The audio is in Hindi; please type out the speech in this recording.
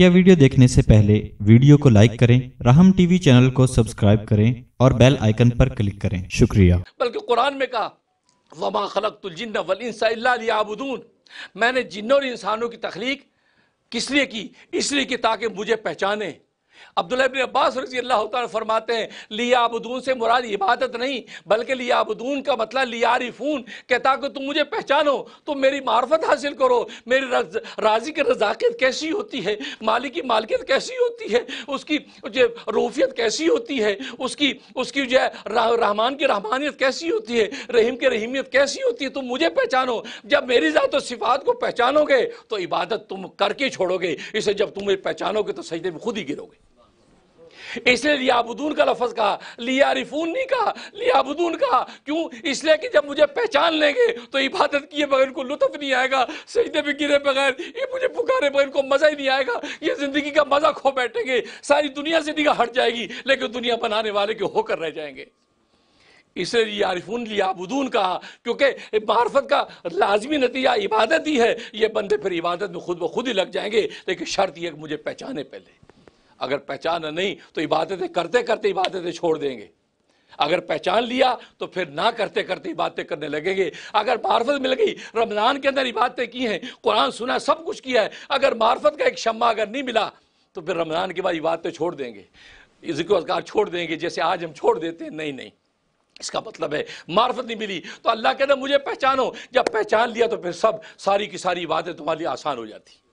मुख्य वीडियो देखने से पहले वीडियो को लाइक करें रहम टीवी चैनल को सब्सक्राइब करें और बेल आइकन पर क्लिक करें शुक्रिया बल्कि कुरान में कहा मैंने और इंसानों की तखलीक किस लिए की इसलिए कि ताकि मुझे पहचाने अब्दुल्बिन अब्बास रजी अल्लाह तरमाते हैं लिया अबून से मुराद इबादत नहीं बल्कि लिया अबून का मतलब रिफून कहता कि तुम मुझे पहचानो तुम मेरी मार्फत हासिल करो मेरी रज, राजी की रजाकत कैसी होती है मालिक की मालिकियत कैसी होती है उसकी जो रूफियत कैसी होती है उसकी उसकी जो है रहमान की रहमानियत कैसी होती है रहीम की रहीमियत कैसी होती है तुम मुझे पहचानो जब मेरी ज़ात सिफात को पहचानोगे तो इबादत तुम करके छोड़ोगे इसे जब तुम पहचानोगे तो सजदे में खुद ही गिरोगे इसलिए लियाबुदून का लफज कहा लियारिफून नहीं कहा लियाबुदून कहा क्यों इसलिए कि जब मुझे पहचान लेंगे तो इबादत किए बगैर इनको लुत्फ नहीं आएगा सजदे में गिरे बगैर ये मुझे पुकारे बगैर इनको मज़ा ही नहीं आएगा ये ज़िंदगी का मज़ा खो बैठेंगे सारी दुनिया से निगाह हट जाएगी लेकिन दुनिया बनाने वाले के होकर रह जाएंगे इसलिए यारिफून लियाबुदून कहा क्योंकि मार्फत का लाजमी नतीजा इबादत ही है ये बंदे फिर इबादत में खुद ब खुद ही लग जाएंगे लेकिन शर्त यह मुझे पहचाने पहले अगर पहचाना नहीं तो इबादतें करते करते इबादतें छोड़ देंगे अगर पहचान लिया तो फिर ना करते करते इबादतें करने लगेंगे अगर मार्फत मिल गई रमज़ान के अंदर इबादतें की हैं कुरान सुना सब कुछ किया है अगर मार्फत का एक शम्मा अगर नहीं मिला तो फिर रमज़ान के बाद इबादतें छोड़ देंगे जिक्र अजगार छोड़ देंगे जैसे आज हम छोड़ देते हैं नहीं नहीं इसका मतलब है मार्फत नहीं मिली तो अल्लाह कहते मुझे पहचानो जब पहचान लिया तो फिर सब सारी की सारी इबादतें तुम्हारे लिए आसान हो जाती